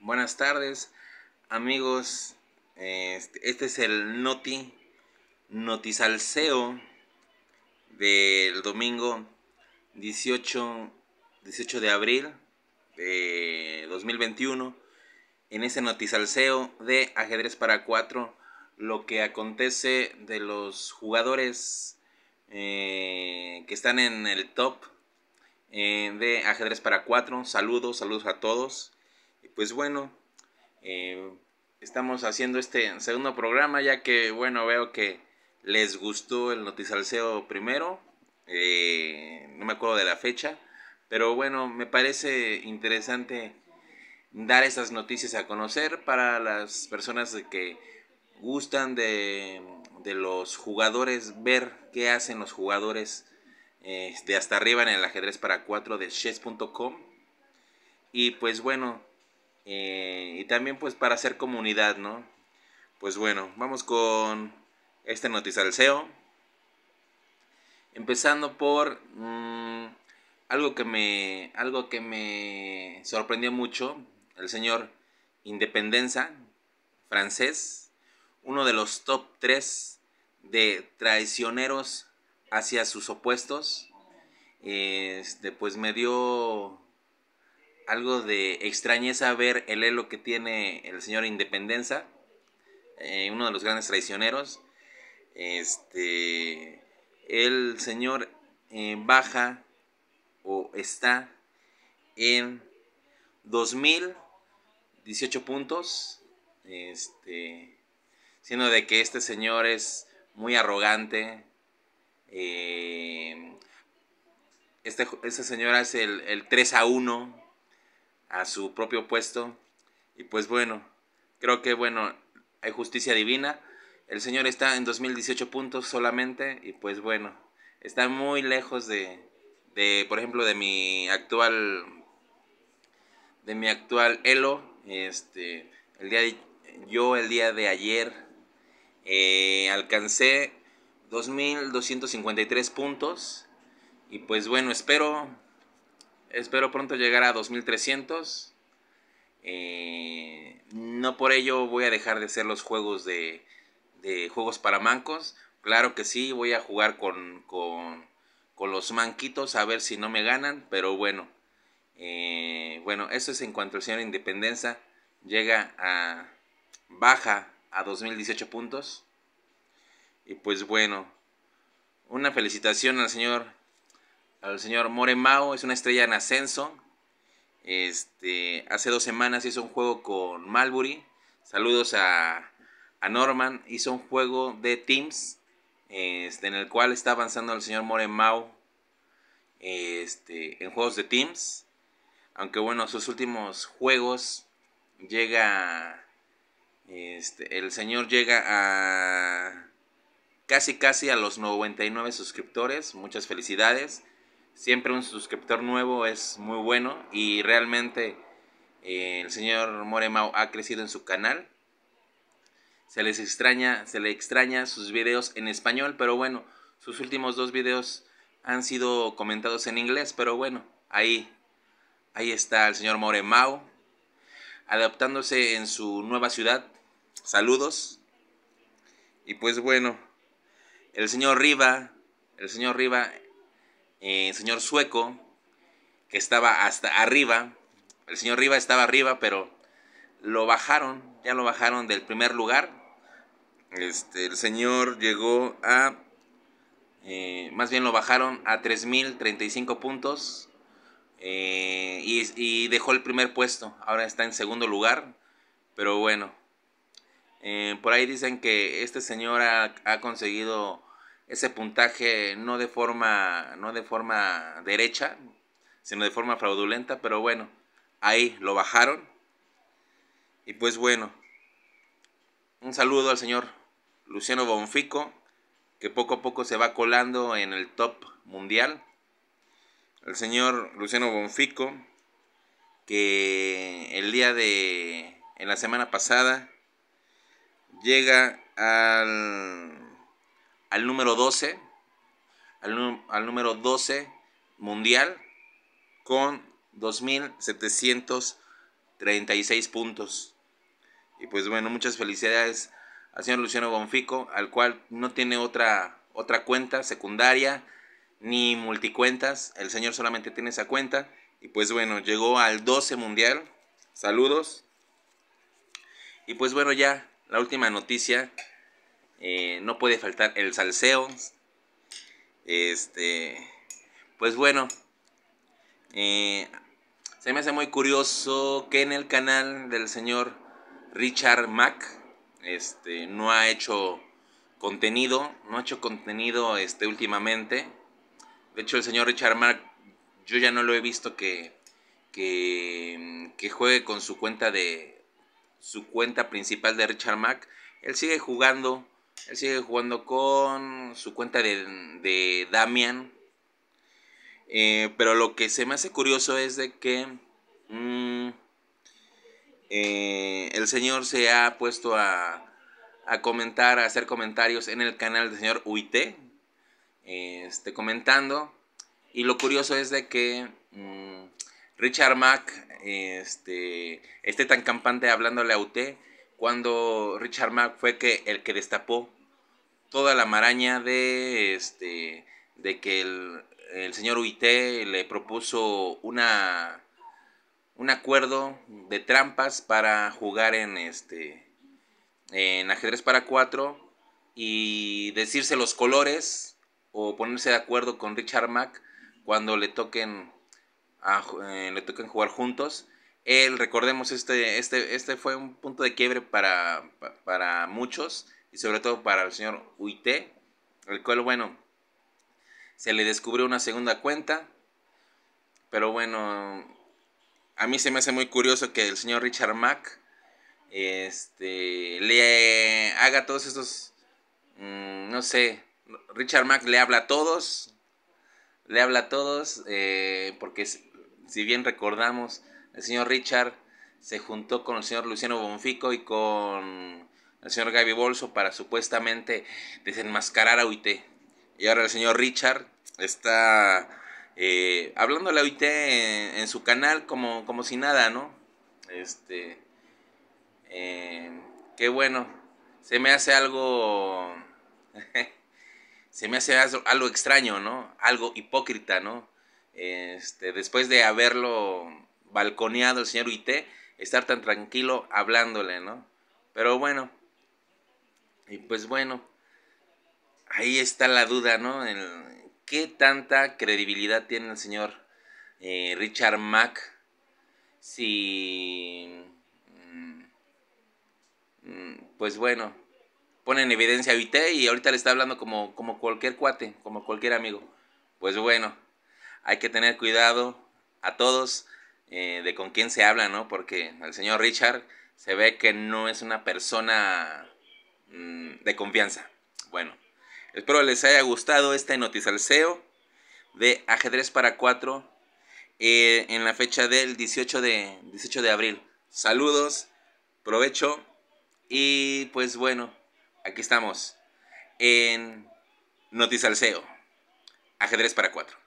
buenas tardes, amigos. Este, este es el Noti, notizalceo del domingo 18, 18 de abril de 2021. En ese notizalceo de Ajedrez para 4, lo que acontece de los jugadores eh, que están en el top eh, de Ajedrez para Cuatro, Saludos, saludos a todos. Pues bueno, eh, estamos haciendo este segundo programa ya que, bueno, veo que les gustó el notizalceo primero. Eh, no me acuerdo de la fecha, pero bueno, me parece interesante dar esas noticias a conocer para las personas que gustan de, de los jugadores, ver qué hacen los jugadores de este, hasta arriba en el ajedrez para 4 de chess.com. Y pues bueno, eh, y también pues para hacer comunidad, ¿no? Pues bueno, vamos con este notizalceo. Empezando por mm, algo, que me, algo que me sorprendió mucho, el señor Independenza, francés, uno de los top 3 de traicioneros hacia sus opuestos, este, pues me dio algo de extrañeza ver el elo que tiene el señor Independenza, eh, uno de los grandes traicioneros. Este, el señor eh, baja o está en 2018 puntos, este, siendo de que este señor es muy arrogante, eh, este, esta señora es el, 3 a 1 a su propio puesto. Y pues bueno, creo que bueno, hay justicia divina. El señor está en 2018 puntos solamente y pues bueno, está muy lejos de, por ejemplo, de mi actual, de mi actual Elo. Este, el día yo el día de ayer eh, alcancé 2.253 puntos. Y pues bueno, espero, espero pronto llegar a 2.300. Eh, no por ello voy a dejar de hacer los juegos de, de juegos para mancos. Claro que sí, voy a jugar con, con, los manquitos a ver si no me ganan. Pero bueno, eh, bueno, eso es en cuanto el señor Independencia llega a baja a 2018 puntos. Y pues bueno, una felicitación al señor, al señor Moremao, es una estrella en ascenso. Este, hace dos semanas hizo un juego con Malbury. Saludos a, a Norman. Hizo un juego de Teams este, en el cual está avanzando el señor Moremao este, en juegos de Teams. Aunque bueno, sus últimos juegos llega... Este, el señor llega a casi casi a los 99 suscriptores. Muchas felicidades. Siempre un suscriptor nuevo es muy bueno y realmente eh, el señor Moremao ha crecido en su canal. Se les extraña, se le extraña sus videos en español, pero bueno, sus últimos dos videos han sido comentados en inglés, pero bueno, ahí ahí está el señor Moremao adaptándose en su nueva ciudad. Saludos. Y pues bueno, el señor Riva, el señor Riva, el eh, señor Sueco, que estaba hasta arriba, el señor Riva estaba arriba, pero lo bajaron, ya lo bajaron del primer lugar. Este, el señor llegó a, eh, más bien lo bajaron a 3.035 puntos eh, y, y, dejó el primer puesto, ahora está en segundo lugar, pero bueno. por ahí dicen que este señor ha conseguido ese puntaje no de forma, no de forma derecha, sino de forma fraudulenta, pero bueno, ahí lo bajaron. Y pues bueno, un saludo al señor Luciano Bonfico, que poco a poco se va colando en el top mundial. El señor Luciano Bonfico, que el día de, en la semana pasada, llega al al número 12, al, número 12 mundial con 2.736 puntos. Y pues bueno, muchas felicidades al señor Luciano Bonfico, al cual no tiene otra, otra cuenta secundaria ni multicuentas. El señor solamente tiene esa cuenta. Y pues bueno, llegó al 12 mundial. Saludos. Y pues bueno, ya la última noticia eh, no puede faltar el salseo. Este, pues bueno, eh, se me hace muy curioso que en el canal del señor Richard Mack este, no ha hecho contenido, no ha hecho contenido este, últimamente. De hecho, el señor Richard Mack, yo ya no lo he visto que, que, que juegue con su cuenta de su cuenta principal de Richard Mack. Él sigue jugando él sigue jugando con su cuenta de, Damian. Eh, pero lo que se me hace curioso es de que mm, eh, el señor se ha puesto a, comentar, a hacer comentarios en el canal del señor UIT. Este, comentando. Y lo curioso es de que mm, Richard Mack este, esté tan campante hablándole a UT cuando Richard Mack fue que el que destapó toda la maraña de este de que el, señor Uité le propuso una un acuerdo de trampas para jugar en este en ajedrez para cuatro y decirse los colores o ponerse de acuerdo con Richard Mack cuando le toquen eh, le toquen jugar juntos él, recordemos, este, este, este fue un punto de quiebre para, muchos y sobre todo para el señor Uite, el cual, bueno, se le descubrió una segunda cuenta, pero bueno, a mí se me hace muy curioso que el señor Richard Mack este, le haga todos estos, mm, no sé, Richard Mack le habla a todos, le habla a todos, eh, porque si bien recordamos, el señor Richard se juntó con el señor Luciano Bonfico y con el señor Gaby Bolso para supuestamente desenmascarar a OIT. Y ahora el señor Richard está eh, hablando a la en, su canal como, como si nada, ¿no? Este, eh, qué bueno, se me hace algo, se me hace algo extraño, ¿no? Algo hipócrita, ¿no? Este, después de haberlo balconeado el señor Uite, estar tan tranquilo hablándole, ¿no? Pero bueno, y pues bueno, ahí está la duda, ¿no? ¿Qué tanta credibilidad tiene el señor eh, Richard Mack si... Mm, pues bueno, pone en evidencia a y ahorita le está hablando como, como cualquier cuate, como cualquier amigo. Pues bueno, hay que tener cuidado a todos eh, de con quién se habla, ¿no? Porque al señor Richard se ve que no es una persona mm, de confianza. Bueno, espero les haya gustado este notizalseo de ajedrez para 4 eh, en la fecha del 18 de, 18 de abril. Saludos, provecho y pues bueno, aquí estamos en notizalseo Ajedrez para 4.